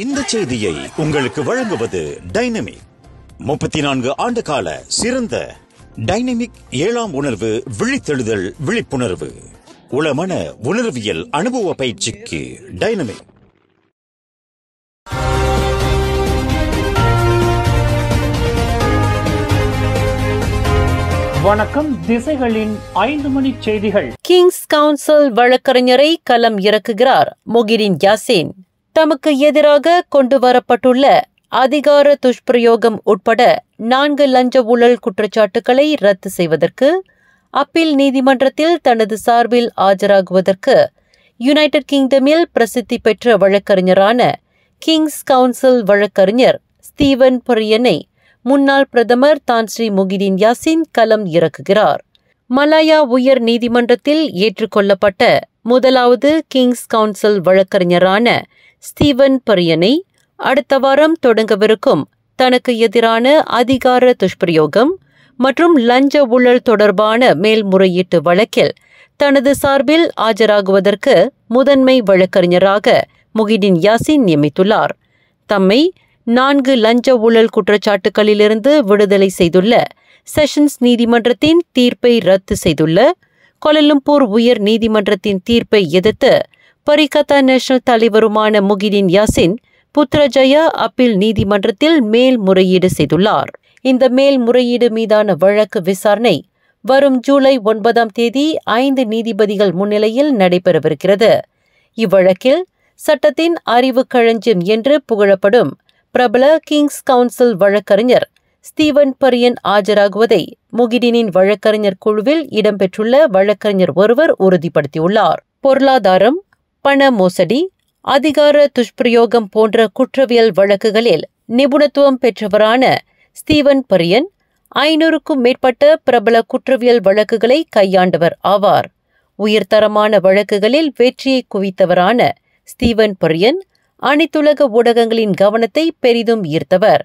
இந்த செய்தியை உங்களுக்கு வழங்குவது டைனமிக் முப்பத்தி நான்கு ஆண்டு கால சிறந்த டைனமிக் ஏழாம் உணர்வு விழித்தெழுதல் விழிப்புணர்வு உளமன உணர்வியல் அனுபவ பயிற்சிக்கு டைனமிக் வணக்கம் திசைகளின் ஐந்து மணி செய்திகள் கிங்ஸ் கவுன்சில் வழக்கறிஞரை களம் இறக்குகிறார் முகிரின் யாசின் தமக்கு எதிராக கொண்டு வரப்பட்டுள்ள அதிகார துஷ்பிரயோகம் உட்பட நான்கு லஞ்ச ஊழல் குற்றச்சாட்டுகளை ரத்து செய்வதற்கு அப்பீல் நீதிமன்றத்தில் தனது சார்பில் ஆஜராகுவதற்கு யுனைடெட் கிங்டமில் பிரசித்தி பெற்ற வழக்கறிஞரான கிங்ஸ் கவுன்சில் வழக்கறிஞர் ஸ்டீவன் பொரியனை முன்னாள் பிரதமர் தான் ஸ்ரீ முகிதீன் யாசின் கலம் இறக்குகிறார் மலாயா உயர் நீதிமன்றத்தில் ஏற்றுக்கொள்ளப்பட்ட முதலாவது கிங்ஸ் கவுன்சில் வழக்கறிஞரான ஸ்டீவன் பரியனை அடுத்த வாரம் தொடங்கவிருக்கும் தனக்கு எதிரான அதிகார துஷ்பிரயோகம் மற்றும் லஞ்ச ஊழல் தொடர்பான மேல்முறையீட்டு வழக்கில் தனது சார்பில் ஆஜராகுவதற்கு முதன்மை வழக்கறிஞராக முகிதின் யாசின் நியமித்துள்ளார் தம்மை நான்கு லஞ்ச ஊழல் குற்றச்சாட்டுகளிலிருந்து விடுதலை செய்துள்ள செஷன்ஸ் நீதிமன்றத்தின் தீர்ப்பை ரத்து செய்துள்ள கொலலம்பூர் உயர் நீதிமன்றத்தின் தீர்ப்பை எதிர்த்து பரிகதா நேஷனல் தலைவருமான முகிதீன் யாசின் புத்ரஜயா அப்பீல் நீதிமன்றத்தில் மேல்முறையீடு செய்துள்ளார் இந்த மேல்முறையீடு மீதான வழக்கு விசாரணை வரும் ஜூலை ஒன்பதாம் தேதி ஐந்து நீதிபதிகள் முன்னிலையில் நடைபெறவிருக்கிறது இவ்வழக்கில் சட்டத்தின் அறிவு களஞ்சியம் என்று புகழப்படும் பிரபல கிங்ஸ் கவுன்சில் வழக்கறிஞர் ஸ்டீவன் பரியன் ஆஜராகுவதை முகிடினின் வழக்கறிஞர் குழுவில் இடம்பெற்றுள்ள வழக்கறிஞர் ஒருவர் உறுதிப்படுத்தியுள்ளார் பொருளாதாரம் பண மோசடி அதிகார துஷ்பிரயோகம் போன்ற குற்றவியல் வழக்குகளில் நிபுணத்துவம் பெற்றவரான ஸ்டீவன் பரியன் ஐநூறுக்கும் மேற்பட்ட பிரபல குற்றவியல் வழக்குகளை கையாண்டவர் ஆவார் உயர்தரமான வழக்குகளில் வெற்றியை குவித்தவரான ஸ்தீவன் பொரியன் அனைத்துலக ஊடகங்களின் கவனத்தை பெரிதும் ஈர்த்தவர்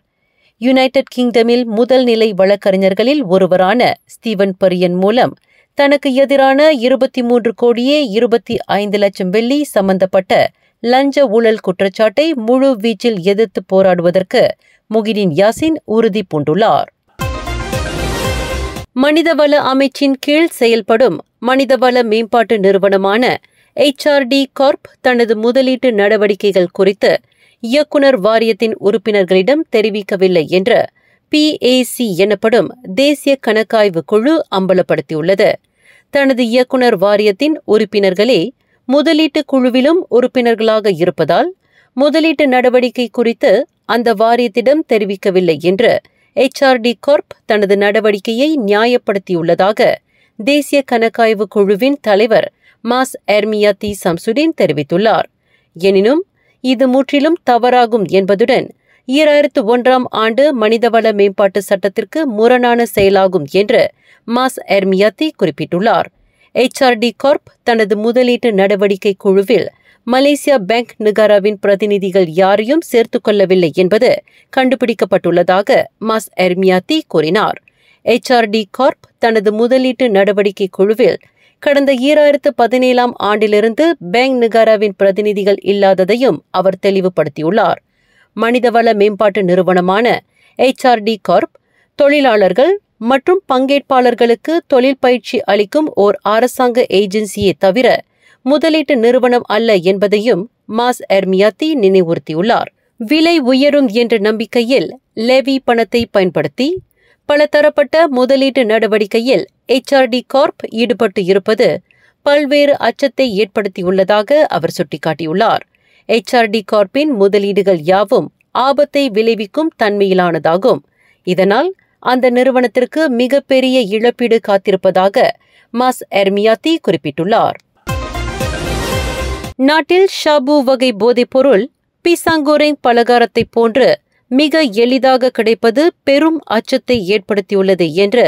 யுனைடெட் கிங்டமில் முதல் நிலை வழக்கறிஞர்களில் ஒருவரான ஸ்டீவன் பொரியன் மூலம் தனக்கு எதிரான இருபத்தி மூன்று கோடியே இருபத்தி ஐந்து லட்சம் வெள்ளி சம்பந்தப்பட்ட லஞ்ச ஊழல் குற்றச்சாட்டை முழு வீச்சில் எதிர்த்து போராடுவதற்கு முகிலின் யாசின் உறுதி பூண்டுள்ளார் மனிதவள அமைச்சின் கீழ் செயல்படும் மனிதவள மேம்பாட்டு நிறுவனமான எச்ஆர்டி கார்ப் தனது முதலீட்டு நடவடிக்கைகள் குறித்து இயக்குநர் வாரியத்தின் உறுப்பினர்களிடம் தெரிவிக்கவில்லை என்று பிஏசி எனப்படும் தேசிய கணக்காய்வு குழு அம்பலப்படுத்தியுள்ளது தனது இயக்குனர் வாரியத்தின் உறுப்பினர்களே முதலீட்டு குழுவிலும் உறுப்பினர்களாக இருப்பதால் முதலீட்டு நடவடிக்கை குறித்து அந்த வாரியத்திடம் தெரிவிக்கவில்லை என்று எச்ஆர்டி கார்ப் தனது நடவடிக்கையை நியாயப்படுத்தியுள்ளதாக தேசிய கணக்காய்வு குழுவின் தலைவர் மாஸ் எர்மியா தி சம்சுடீன் தெரிவித்துள்ளார் எனினும் இது முற்றிலும் தவறாகும் என்பதுடன் ஈராயிரத்து ஒன்றாம் ஆண்டு மனிதவள மேம்பாட்டு சட்டத்திற்கு முரணான செயலாகும் என்று மாஸ் எர்மியாத்தி குறிப்பிட்டுள்ளார் எச்ஆர்டி கார்ப் தனது முதலீட்டு நடவடிக்கை குழுவில் மலேசியா பேங்க் நிகாராவின் பிரதிநிதிகள் யாரையும் சேர்த்துக்கொள்ளவில்லை என்பது கண்டுபிடிக்கப்பட்டுள்ளதாக மாஸ் எர்மியாத்தி கூறினார் எச்ஆர்டி கார்ப் தனது முதலீட்டு நடவடிக்கை குழுவில் கடந்த ஈராயிரத்து பதினேழாம் ஆண்டிலிருந்து பேங்க் நிகாராவின் பிரதிநிதிகள் இல்லாததையும் அவர் தெளிவுபடுத்தியுள்ளார் மனிதவள மேம்பாட்டு நிறுவனமான எச்ஆர்டி கார்ப் தொழிலாளர்கள் மற்றும் பங்கேற்பாளர்களுக்கு தொழில் பயிற்சி அளிக்கும் ஓர் அரசாங்க ஏஜென்சியை தவிர முதலீட்டு நிறுவனம் அல்ல என்பதையும் மாஸ் எர்மியாத்தி நினைவுறுத்தியுள்ளார் விலை உயரும் என்ற நம்பிக்கையில் லெவி பணத்தை பயன்படுத்தி பல தரப்பட்ட முதலீட்டு நடவடிக்கையில் எச்ஆர்டி கார்ப் ஈடுபட்டு இருப்பது பல்வேறு அச்சத்தை ஏற்படுத்தியுள்ளதாக அவர் சுட்டிக்காட்டியுள்ளார் எச்ஆர்டி கார்ப்பின் முதலீடுகள் யாவும் ஆபத்தை விளைவிக்கும் தன்மையிலானதாகும் இதனால் அந்த நிறுவனத்திற்கு மிகப்பெரிய இழப்பீடு காத்திருப்பதாக மாஸ் எர்மியாத்தி குறிப்பிட்டுள்ளார் நாட்டில் ஷாபு வகை போதைப்பொருள் பிசாங்கோரிங் பலகாரத்தை போன்று மிக எளிதாக கிடைப்பது பெரும் அச்சத்தை ஏற்படுத்தியுள்ளது என்று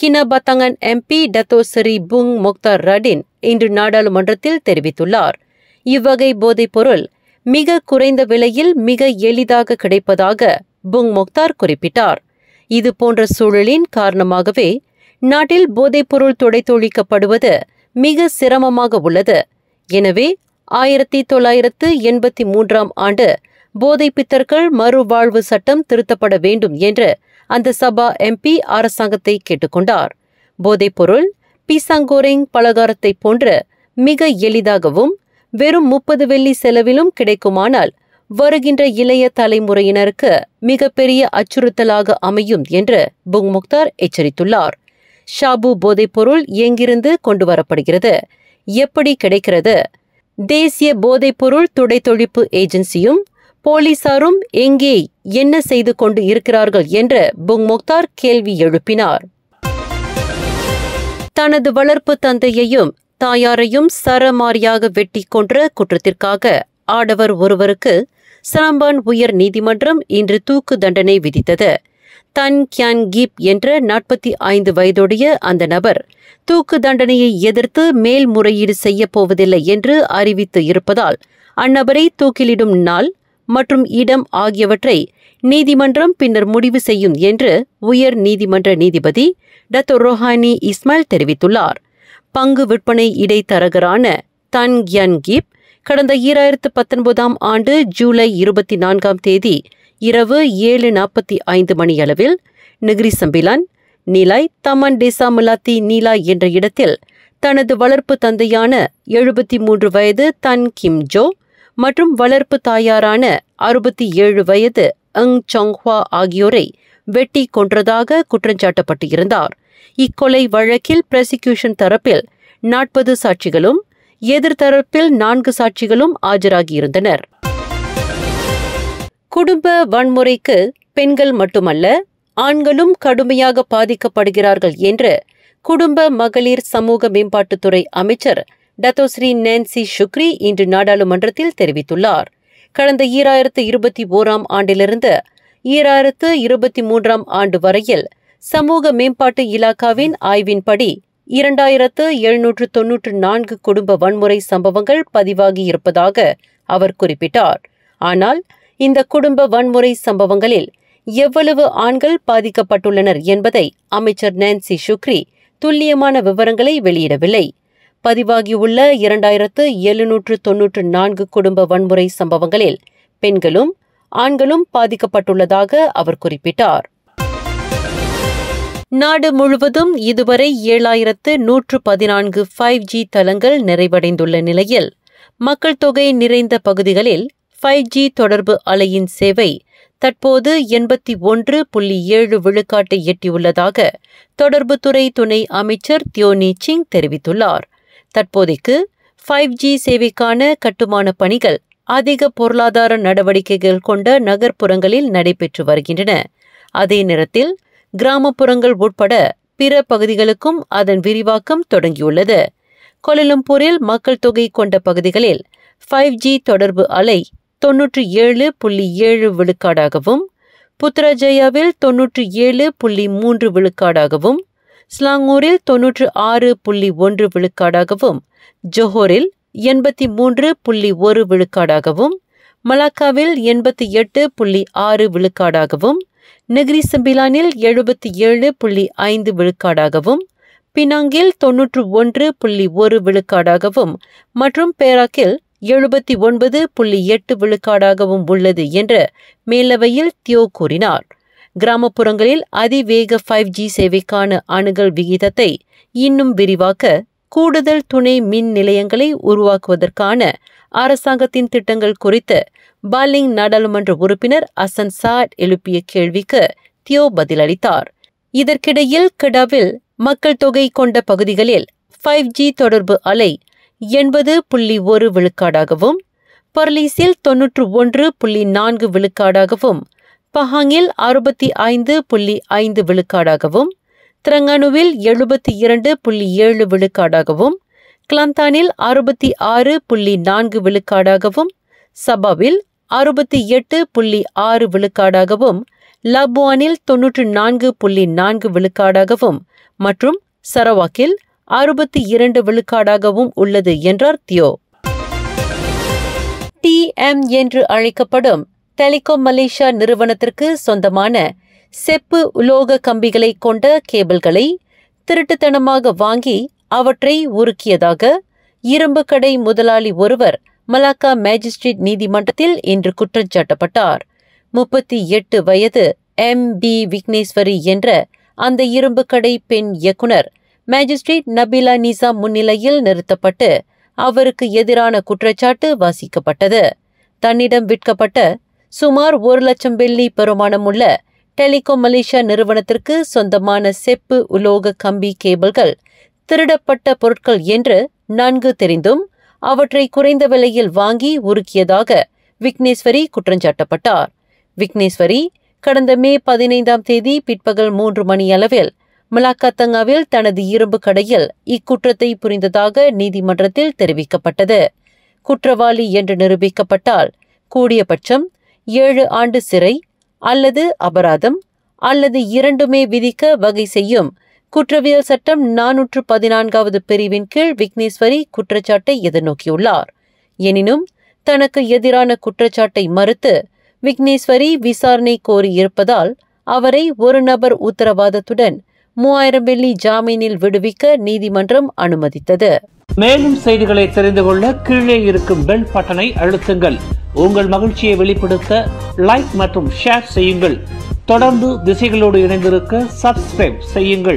Kinabatangan MP Datuk Seri Bung Moktar Radin இன்று நாடாளுமன்றத்தில் தெரிவித்துள்ளார் இவ்வகை போதைப்பொருள் மிக குறைந்த விலையில் மிக எளிதாக கிடைப்பதாக புங் முக்தார் குறிப்பிட்டார் இது போன்ற சூழலின் காரணமாகவே நாட்டில் போதைப்பொருள் துடைத்தொழிக்கப்படுவது மிக சிரமமாக உள்ளது எனவே ஆயிரத்தி தொள்ளாயிரத்து எண்பத்தி மூன்றாம் ஆண்டு போதை பித்தர்கள் மறுவாழ்வு சட்டம் திருத்தப்பட வேண்டும் என்று அந்த சபா எம்பி அரசாங்கத்தை கேட்டுக்கொண்டார் போதைப்பொருள் பிசாங்கோரிங் பலகாரத்தைப் போன்று மிக எளிதாகவும் வெறும் முப்பது வெள்ளி செலவிலும் கிடைக்குமானால் வருகின்ற இளைய தலைமுறையினருக்கு மிகப்பெரிய அச்சுறுத்தலாக அமையும் என்று புங் முக்தார் எச்சரித்துள்ளார் ஷாபு போதைப்பொருள் எங்கிருந்து கொண்டுவரப்படுகிறது எப்படி கிடைக்கிறது தேசிய போதைப்பொருள் தொழிப்பு ஏஜென்சியும் போலீசாரும் எங்கே என்ன செய்து கொண்டு இருக்கிறார்கள் என்று புங் முக்தார் கேள்வி எழுப்பினார் தனது வளர்ப்பு தந்தையையும் தாயாரையும் சரமாரியாக வெட்டி கொன்ற குற்றத்திற்காக ஆடவர் ஒருவருக்கு சிலம்பன் உயர் நீதிமன்றம் இன்று தூக்கு தண்டனை விதித்தது தன் கியான் கீப் என்ற நாற்பத்தி ஐந்து வயதுடைய அந்த நபர் தூக்கு தண்டனையை எதிர்த்து மேல்முறையீடு செய்யப் போவதில்லை என்று அறிவித்து இருப்பதால் அந்நபரை தூக்கிலிடும் நாள் மற்றும் இடம் ஆகியவற்றை நீதிமன்றம் பின்னர் முடிவு செய்யும் என்று உயர் நீதிமன்ற நீதிபதி டத்தோ ரோஹானி இஸ்மாயில் தெரிவித்துள்ளார் பங்கு விற்பனை இடைத்தரகரான தன் யன் கிப் கடந்த ஈராயிரத்து பத்தொன்பதாம் ஆண்டு ஜூலை இருபத்தி நான்காம் தேதி இரவு ஏழு நாற்பத்தி ஐந்து மணியளவில் Negeri Sembilan Nilai Taman Melati நீலா என்ற இடத்தில் தனது வளர்ப்பு தந்தையான எழுபத்தி மூன்று வயது தன் கிம் ஜோ மற்றும் வளர்ப்பு தாயாரான அறுபத்தி ஏழு வயது அங் சோங்ஹுவா ஆகியோரை வெட்டி கொன்றதாக குற்றஞ்சாட்டப்பட்டிருந்தார் இக்கொலை வழக்கில் பிராசிக்யூஷன் தரப்பில் நாற்பது சாட்சிகளும் எதிர்த்தரப்பில் நான்கு சாட்சிகளும் ஆஜராகியிருந்தனர் குடும்ப வன்முறைக்கு பெண்கள் மட்டுமல்ல ஆண்களும் கடுமையாக பாதிக்கப்படுகிறார்கள் என்று குடும்ப மகளிர் சமூக மேம்பாட்டுத்துறை அமைச்சர் டத்தோஸ்ரீ நான்சி சுக்ரி இன்று நாடாளுமன்றத்தில் தெரிவித்துள்ளார் கடந்த ஈராயிரத்து இருபத்தி ஓராம் ஆண்டிலிருந்து ஈராயிரத்து இருபத்தி மூன்றாம் ஆண்டு வரையில் சமூக மேம்பாட்டு இலாக்காவின் ஆய்வின்படி இரண்டாயிரத்து எழுநூற்று தொன்னூற்று நான்கு குடும்ப வன்முறை சம்பவங்கள் பதிவாகியிருப்பதாக அவர் குறிப்பிட்டார் ஆனால் இந்த குடும்ப வன்முறை சம்பவங்களில் எவ்வளவு ஆண்கள் பாதிக்கப்பட்டுள்ளனர் என்பதை அமைச்சர் நான்சி சுக்ரி துல்லியமான விவரங்களை வெளியிடவில்லை பதிவாகியுள்ள இரண்டாயிரத்து எழுநூற்று தொன்னூற்று நான்கு குடும்ப வன்முறை சம்பவங்களில் பெண்களும் ஆண்களும் பாதிக்கப்பட்டுள்ளதாக அவர் குறிப்பிட்டார் நாடு முழுவதும் இதுவரை ஏழாயிரத்து நூற்று பதினான்கு ஃபைவ் ஜி தளங்கள் நிறைவடைந்துள்ள நிலையில் மக்கள் தொகை நிறைந்த பகுதிகளில் ஃபைவ் ஜி தொடர்பு அலையின் சேவை தற்போது எண்பத்தி ஒன்று புள்ளி ஏழு விழுக்காட்டை எட்டியுள்ளதாக தொடர்புத்துறை துணை அமைச்சர் தியோனி சிங் தெரிவித்துள்ளார் தற்போதைக்கு ஃபைவ் ஜி சேவைக்கான கட்டுமான பணிகள் அதிக பொருளாதார நடவடிக்கைகள் கொண்ட நகர்ப்புறங்களில் நடைபெற்று வருகின்றன அதே நேரத்தில் கிராமப்புறங்கள் உட்பட பிற பகுதிகளுக்கும் அதன் விரிவாக்கம் தொடங்கியுள்ளது கோலலம்பூரில் மக்கள் தொகை கொண்ட பகுதிகளில் ஃபைவ் ஜி தொடர்பு அலை தொன்னூற்றி ஏழு புள்ளி ஏழு விழுக்காடாகவும் புத்ராஜயாவில் தொன்னூற்றி ஏழு புள்ளி மூன்று விழுக்காடாகவும் ஸ்லாங்கூரில் தொன்னூற்று ஆறு புள்ளி ஒன்று விழுக்காடாகவும் ஜொஹோரில் எண்பத்தி மூன்று புள்ளி ஒரு விழுக்காடாகவும் மலாக்காவில் எண்பத்தி எட்டு புள்ளி ஆறு விழுக்காடாகவும் நெகிரி சிம்பிலானில் எழுபத்தி ஏழு புள்ளி ஐந்து விழுக்காடாகவும் பினாங்கில் தொன்னூற்று ஒன்று புள்ளி ஒரு விழுக்காடாகவும் மற்றும் பேராக்கில் எழுபத்தி ஒன்பது புள்ளி எட்டு விழுக்காடாகவும் உள்ளது என்று மேலவையில் தியோ கூறினார் கிராமப்புறங்களில் அதிவேக ஃபைவ் ஜி சேவைக்கான அணுகல் விகிதத்தை இன்னும் விரிவாக்க கூடுதல் துணை மின் நிலையங்களை உருவாக்குவதற்கான அரசாங்கத்தின் திட்டங்கள் குறித்து பாலிங் நாடாளுமன்ற உறுப்பினர் அசன் சாட் எழுப்பிய கேள்விக்கு தியோ பதிலளித்தார் இதற்கிடையில் கெடாவில் மக்கள் தொகை கொண்ட பகுதிகளில் ஃபைவ் ஜி தொடர்பு அலை எண்பது புள்ளி ஒரு விழுக்காடாகவும் பர்லீஸில் தொன்னூற்று ஒன்று புள்ளி நான்கு விழுக்காடாகவும் பஹாங்கில் அறுபத்தி ஐந்து புள்ளி ஐந்து விழுக்காடாகவும் திரங்கானுவில் எழுபத்தி இரண்டு புள்ளி ஏழு விழுக்காடாகவும் கிளந்தானில் அறுபத்தி ஆறு புள்ளி நான்கு விழுக்காடாகவும் சபாவில் அறுபத்தி எட்டு புள்ளி ஆறு விழுக்காடாகவும் லப்வானில் தொன்னூற்று நான்கு புள்ளி நான்கு விழுக்காடாகவும் மற்றும் சரவாக்கில் அறுபத்தி இரண்டு விழுக்காடாகவும் உள்ளது என்றார் தியோ டிஎம் என்று அழைக்கப்படும் டெலிகாம் மலேசியா நிறுவனத்திற்கு சொந்தமான செப்பு உலோக கம்பிகளை கொண்ட கேபிள்களை திருட்டுத்தனமாக வாங்கி அவற்றை உருக்கியதாக இரும்பு கடை முதலாளி ஒருவர் மலாக்கா மேஜிஸ்ட்ரேட் நீதிமன்றத்தில் இன்று குற்றம் சாட்டப்பட்டார் முப்பத்தி எட்டு வயது எம் பி விக்னேஸ்வரி என்ற அந்த இரும்பு கடை பெண் இயக்குனர் மேஜிஸ்ட்ரேட் நபிலா நிசா முன்னிலையில் நிறுத்தப்பட்டு அவருக்கு எதிரான குற்றச்சாட்டு வாசிக்கப்பட்டது தன்னிடம் விற்கப்பட்ட சுமார் ஒரு லட்சம் வெள்ளி பெருமானமுள்ள டெலிகோ மலேசியா நிறுவனத்திற்கு சொந்தமான செப்பு உலோக கம்பி கேபிள்கள் திருடப்பட்ட பொருட்கள் என்று நன்கு தெரிந்தும் அவற்றை குறைந்த விலையில் வாங்கி உருக்கியதாக விக்னேஸ்வரி குற்றஞ்சாட்டப்பட்டார் விக்னேஸ்வரி கடந்த மே பதினைந்தாம் தேதி பிற்பகல் மூன்று மணி அளவில் மலாக்காத்தங்காவில் தனது இரும்பு கடையில் இக்குற்றத்தை புரிந்ததாக நீதிமன்றத்தில் தெரிவிக்கப்பட்டது குற்றவாளி என்று நிரூபிக்கப்பட்டால் கூடியபட்சம் ஏழு ஆண்டு சிறை அல்லது அபராதம் அல்லது இரண்டுமே விதிக்க வகை செய்யும் குற்றவியல் சட்டம் நானூற்று பதினான்காவது பிரிவின் கீழ் விக்னேஸ்வரி குற்றச்சாட்டை எதிர்நோக்கியுள்ளார் எனினும் தனக்கு எதிரான குற்றச்சாட்டை மறுத்து விக்னேஸ்வரி விசாரணை கோரியிருப்பதால் அவரை ஒரு நபர் உத்தரவாதத்துடன் மூவாயிரம் வெள்ளி ஜாமீனில் விடுவிக்க நீதிமன்றம் அனுமதித்தது மேலும் செய்திகளை தெரிந்து கொள்ள கீழே இருக்கும் பெல் பட்டனை அழுத்துங்கள் உங்கள் மகிழ்ச்சியை வெளிப்படுத்த லைக் மற்றும் ஷேர் செய்யுங்கள் தொடர்ந்து திசைகளோடு இணைந்திருக்க சப்ஸ்கிரைப் செய்யுங்கள்